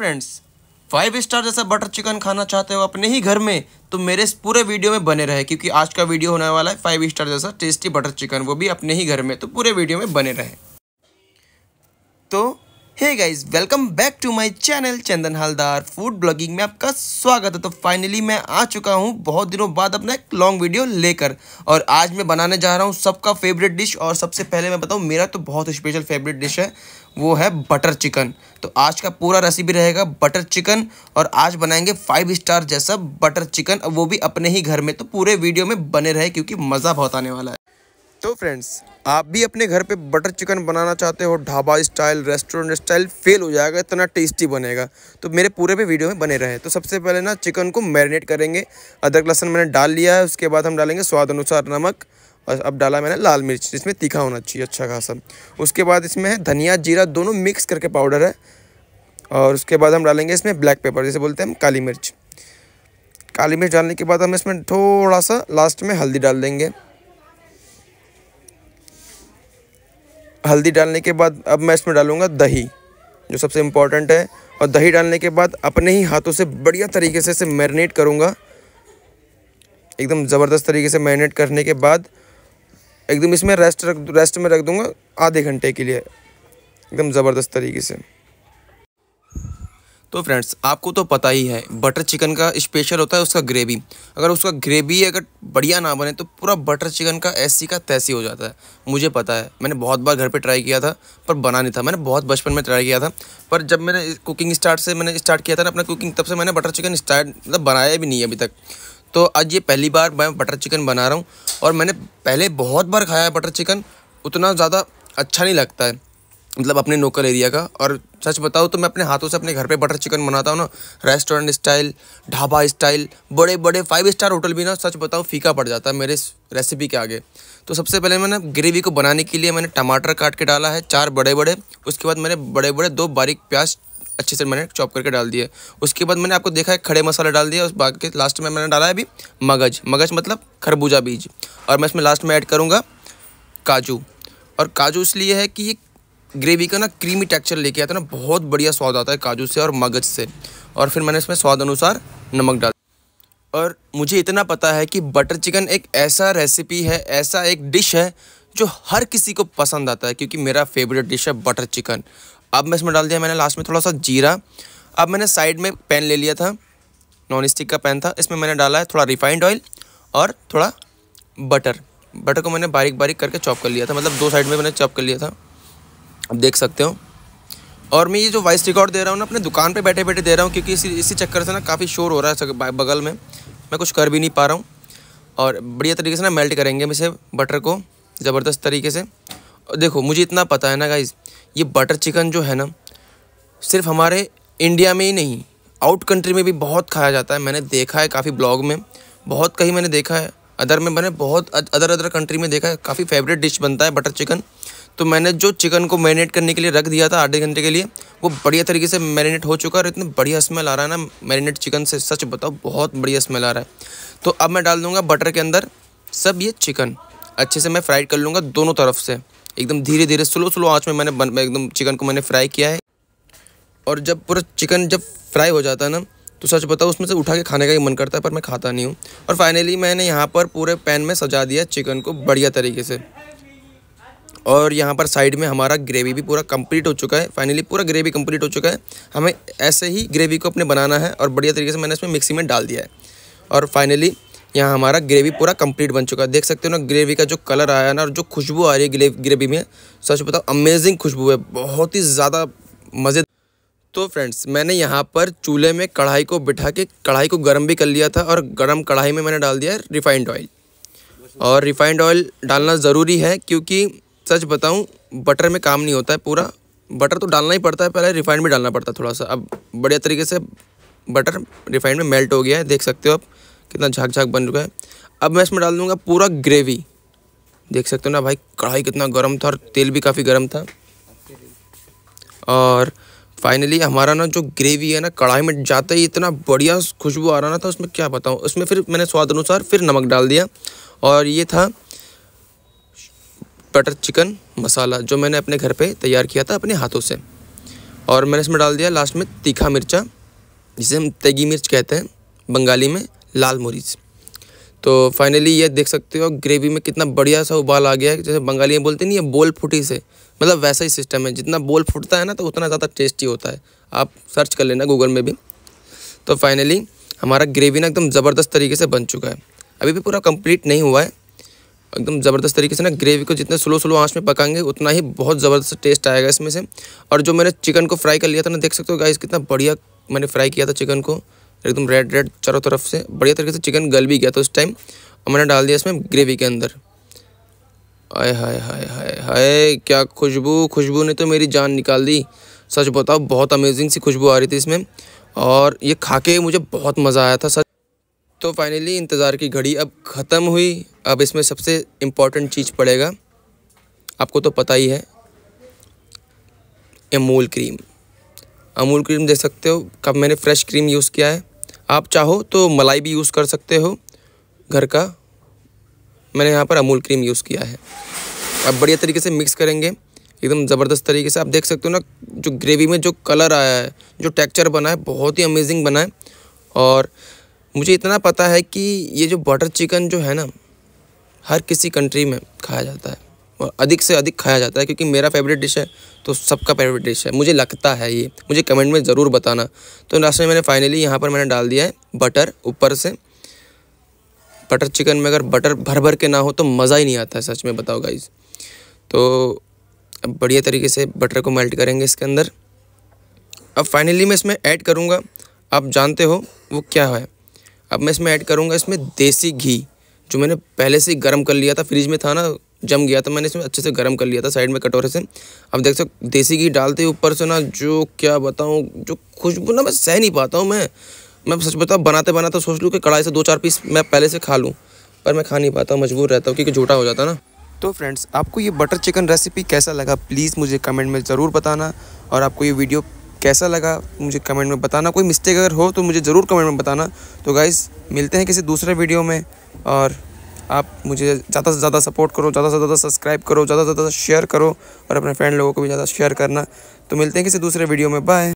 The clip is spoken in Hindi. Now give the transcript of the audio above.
फ्रेंड्स फाइव स्टार जैसा बटर चिकन खाना चाहते हो अपने ही घर में तो मेरे इस पूरे वीडियो में बने रहे क्योंकि आज का वीडियो होने वाला है फाइव स्टार जैसा टेस्टी बटर चिकन वो भी अपने ही घर में तो पूरे वीडियो में बने रहे तो hey guys welcome back to my channel Chandan Haldar food blogging में आपका स्वागत है तो फाइनली मैं आ चुका हूँ बहुत दिनों बाद अपना एक लॉन्ग वीडियो लेकर और आज मैं बनाने जा रहा हूँ सबका फेवरेट डिश और सबसे पहले मैं बताऊँ मेरा तो बहुत स्पेशल फेवरेट डिश है वो है बटर चिकन तो आज का पूरा रेसिपी रहेगा बटर चिकन और आज बनाएंगे फाइव स्टार जैसा बटर चिकन वो भी अपने ही घर में तो पूरे वीडियो में बने रहे क्योंकि मज़ा बहुत आने वाला है तो फ्रेंड्स आप भी अपने घर पे बटर चिकन बनाना चाहते हो dhaba style restaurant style fail हो जाएगा इतना टेस्टी बनेगा तो मेरे पूरे पे वीडियो में बने रहे तो सबसे पहले ना चिकन को मैरिनेट करेंगे अदरक लहसन मैंने डाल लिया है उसके बाद हम डालेंगे स्वाद अनुसार नमक और अब डाला मैंने लाल मिर्च जिसमें तीखा होना चाहिए अच्छा खासा उसके बाद इसमें धनिया जीरा दोनों मिक्स करके पाउडर है और उसके बाद हम डालेंगे इसमें ब्लैक पेपर जैसे बोलते हैं हम काली मिर्च काली मिर्च डालने के बाद हम इसमें थोड़ा सा लास्ट में हल्दी डाल देंगे हल्दी डालने के बाद अब मैं इसमें डालूँगा दही जो सबसे इम्पॉर्टेंट है और दही डालने के बाद अपने ही हाथों से बढ़िया तरीके से इसे मैरिनेट करूँगा एकदम ज़बरदस्त तरीके से मैरिनेट करने के बाद एकदम इसमें रेस्ट रख रेस्ट में रख दूँगा आधे घंटे के लिए एकदम ज़बरदस्त तरीके से तो फ्रेंड्स आपको तो पता ही है बटर चिकन का स्पेशल होता है उसका ग्रेवी अगर उसका ग्रेवी अगर बढ़िया ना बने तो पूरा बटर चिकन का ऐसी का तैसी हो जाता है मुझे पता है मैंने बहुत बार घर पे ट्राई किया था पर बना नहीं था मैंने बहुत बचपन में ट्राई किया था पर जब मैंने कुकिंग स्टार्ट से मैंने स्टार्ट किया था ना अपना कुकिंग तब से मैंने बटर चिकन स्टार्ट मतलब बनाया भी नहीं अभी तक तो आज ये पहली बार मैं बटर चिकन बना रहा हूँ और मैंने पहले बहुत बार खाया है बटर चिकन उतना ज़्यादा अच्छा नहीं लगता है मतलब अपने लोकल एरिया का और सच बताओ तो मैं अपने हाथों से अपने घर पे बटर चिकन बनाता हूँ ना रेस्टोरेंट स्टाइल ढाबा स्टाइल बड़े बड़े फाइव स्टार होटल भी ना सच बताओ फीका पड़ जाता है मेरे रेसिपी के आगे तो सबसे पहले मैंने ग्रेवी को बनाने के लिए मैंने टमाटर काट के डाला है चार बड़े बड़े उसके बाद मैंने बड़े बड़े दो बारीक प्याज अच्छे से मैंने चॉप करके डाल दिए उसके बाद मैंने आपको देखा है खड़े मसाले डाल दिया उस बाग के लास्ट में मैंने डाला है अभी मगज मगज मतलब खरबूजा बीज और मैं इसमें लास्ट में ऐड करूँगा काजू और काजू इसलिए है कि ये ग्रेवी का ना क्रीमी टेक्सचर लेके आता है ना बहुत बढ़िया स्वाद आता है काजू से और मगज से और फिर मैंने इसमें स्वाद अनुसार नमक डाल और मुझे इतना पता है कि बटर चिकन एक ऐसा रेसिपी है ऐसा एक डिश है जो हर किसी को पसंद आता है क्योंकि मेरा फेवरेट डिश है बटर चिकन अब मैं इसमें डाल दिया मैंने लास्ट में थोड़ा सा जीरा अब मैंने साइड में पैन ले लिया था नॉन स्टिक का पैन था इसमें मैंने डाला है थोड़ा रिफाइंड ऑयल और थोड़ा बटर बटर को मैंने बारीक बारीक करके चॉप कर लिया था मतलब दो साइड में मैंने चॉप कर लिया था आप देख सकते हो और मैं ये जो वॉइस रिकॉर्ड दे रहा हूँ ना अपने दुकान पे बैठे बैठे दे रहा हूँ क्योंकि इसी इसी चक्कर से ना काफ़ी शोर हो रहा है बगल में मैं कुछ कर भी नहीं पा रहा हूँ और बढ़िया तरीके से ना मेल्ट करेंगे हम इसे बटर को ज़बरदस्त तरीके से और देखो मुझे इतना पता है ना गाइज़ ये बटर चिकन जो है ना सिर्फ हमारे इंडिया में ही नहीं आउट कंट्री में भी बहुत खाया जाता है मैंने देखा है काफ़ी ब्लॉग में बहुत कहीं मैंने देखा है अदर में मैंने बहुत अदर अदर कंट्री में देखा है काफ़ी फेवरेट डिश बनता है बटर चिकन तो मैंने जो चिकन को मैरिनेट करने के लिए रख दिया था आधे घंटे के लिए वो बढ़िया तरीके से मैरिनेट हो चुका है और इतनी बढ़िया स्मेल आ रहा है ना मैरिनेट चिकन से सच बताओ बहुत बढ़िया स्मेल आ रहा है तो अब मैं डाल दूँगा बटर के अंदर सब ये चिकन अच्छे से मैं फ्राइड कर लूँगा दोनों तरफ से एकदम धीरे धीरे स्लो स्लो आँच में मैंने बन एकदम चिकन को मैंने फ्राई किया है और जब पूरा चिकन जब फ्राई हो जाता है ना तो सच बताओ उसमें से उठा के खाने का ही मन करता है पर मैं खाता नहीं हूँ और फाइनली मैंने यहाँ पर पूरे पैन में सजा दिया चिकन को बढ़िया तरीके से और यहाँ पर साइड में हमारा ग्रेवी भी पूरा कंप्लीट हो चुका है फाइनली पूरा ग्रेवी कंप्लीट हो चुका है हमें ऐसे ही ग्रेवी को अपने बनाना है और बढ़िया तरीके से मैंने इसमें मिक्सी में डाल दिया है और फाइनली यहाँ हमारा ग्रेवी पूरा कंप्लीट बन चुका है देख सकते हो ना ग्रेवी का जो कलर आया ना और जो खुशबू आ रही है ग्रेवी में सच बताओ अमेजिंग खुशबू है बहुत ही ज़्यादा मज़े तो फ्रेंड्स मैंने यहाँ पर चूल्हे में कढ़ाई को बिठा के कढ़ाई को गर्म भी कर लिया था और गर्म कढ़ाई में मैंने डाल दिया रिफाइंड ऑयल और रिफाइंड ऑयल डालना ज़रूरी है क्योंकि सच बताऊँ बटर में काम नहीं होता है पूरा बटर तो डालना ही पड़ता है पहले रिफाइंड भी डालना पड़ता है थोड़ा सा अब बढ़िया तरीके से बटर रिफाइंड में मेल्ट हो गया है देख सकते हो आप कितना झाक झाक बन चुका है अब मैं इसमें डाल दूँगा पूरा ग्रेवी देख सकते हो ना भाई कढ़ाई कितना गर्म था और तेल भी काफ़ी गर्म था और फाइनली हमारा ना जो ग्रेवी है ना कढ़ाई में जाते ही इतना बढ़िया खुशबू आ रहा ना था उसमें क्या बताऊँ उसमें फिर मैंने स्वाद अनुसार फिर नमक डाल दिया और ये था बटर चिकन मसाला जो मैंने अपने घर पे तैयार किया था अपने हाथों से और मैंने इसमें डाल दिया लास्ट में तीखा मिर्चा जिसे हम तेगी मिर्च कहते हैं बंगाली में लाल मरीच तो फाइनली ये देख सकते हो ग्रेवी में कितना बढ़िया सा उबाल आ गया है जैसे बंगाली में बोलते नहीं ये बोल फूटी से मतलब वैसा ही सिस्टम है जितना बोल फूटता है ना तो उतना ज़्यादा टेस्टी होता है आप सर्च कर लेना गूगल में भी तो फाइनली हमारा ग्रेवी ना एकदम ज़बरदस्त तरीके से बन चुका है अभी भी पूरा कंप्लीट नहीं हुआ है एकदम ज़बरदस्त तरीके से ना ग्रेवी को जितना स्लो स्लो आंच में पकाएंगे उतना ही बहुत ज़बरदस्त टेस्ट आएगा इसमें से और जो मैंने चिकन को फ्राई कर लिया था ना देख सकते हो गाइस कितना बढ़िया मैंने फ्राई किया था चिकन को एकदम रेड रेड चारों तरफ से बढ़िया तरीके से चिकन गल भी गया था उस टाइम और मैंने डाल दिया इसमें ग्रेवी के अंदर आय हाय हाय हाय हाय क्या खुशबू खुशबू ने तो मेरी जान निकाल दी सच बताओ बहुत अमेजिंग सी खुशबू आ रही थी इसमें और ये खा के मुझे बहुत मज़ा आया था सच तो फाइनली इंतज़ार की घड़ी अब ख़त्म हुई अब इसमें सबसे इम्पॉर्टेंट चीज़ पड़ेगा आपको तो पता ही है अमूल क्रीम अमूल क्रीम दे सकते हो कब मैंने फ़्रेश क्रीम यूज़ किया है आप चाहो तो मलाई भी यूज़ कर सकते हो घर का मैंने यहाँ पर अमूल क्रीम यूज़ किया है अब बढ़िया तरीके से मिक्स करेंगे एकदम ज़बरदस्त तरीके से आप देख सकते हो ना जो ग्रेवी में जो कलर आया है जो टेक्चर बना है बहुत ही अमेजिंग बना है और मुझे इतना पता है कि ये जो बटर चिकन जो है ना हर किसी कंट्री में खाया जाता है और अधिक से अधिक खाया जाता है क्योंकि मेरा फेवरेट डिश है तो सबका फेवरेट डिश है मुझे लगता है ये मुझे कमेंट में ज़रूर बताना तो लास्ट में मैंने फाइनली यहाँ पर मैंने डाल दिया है बटर ऊपर से बटर चिकन में अगर बटर भर भर के ना हो तो मज़ा ही नहीं आता है सच में बताओ गाइज तो अब बढ़िया तरीके से बटर को मेल्ट करेंगे इसके अंदर अब फाइनली मैं इसमें ऐड करूँगा आप जानते हो वो क्या है अब मैं इसमें ऐड करूँगा इसमें देसी घी जो मैंने पहले से गर्म कर लिया था फ्रिज में था ना जम गया था मैंने इसमें अच्छे से गर्म कर लिया था साइड में कटोरे से अब देख सकते देसी घी डालते ऊपर से ना जो क्या बताऊँ जो खुशबू ना मैं सह नहीं पाता हूँ मैं मैं सच बताऊँ बनाते बनाते सोच लूँ कि कढ़ाई से दो चार पीस मैं पहले से खा लूँ पर मैं खा नहीं पाता मजबूर रहता हूँ क्योंकि झूठा हो जाता ना तो फ्रेंड्स आपको ये बटर चिकन रेसिपी कैसा लगा प्लीज़ मुझे कमेंट में ज़रूर बताना और आपको ये वीडियो कैसा लगा मुझे कमेंट में बताना कोई मिस्टेक अगर हो तो मुझे ज़रूर कमेंट में बताना तो गाइज़ मिलते हैं किसी दूसरे वीडियो में और आप मुझे ज़्यादा से ज़्यादा सपोर्ट करो ज़्यादा से ज़्यादा सब्सक्राइब करो ज़्यादा से ज़्यादा शेयर करो और अपने फ्रेंड लोगों को भी ज़्यादा शेयर करना तो मिलते हैं किसी दूसरे वीडियो में बाय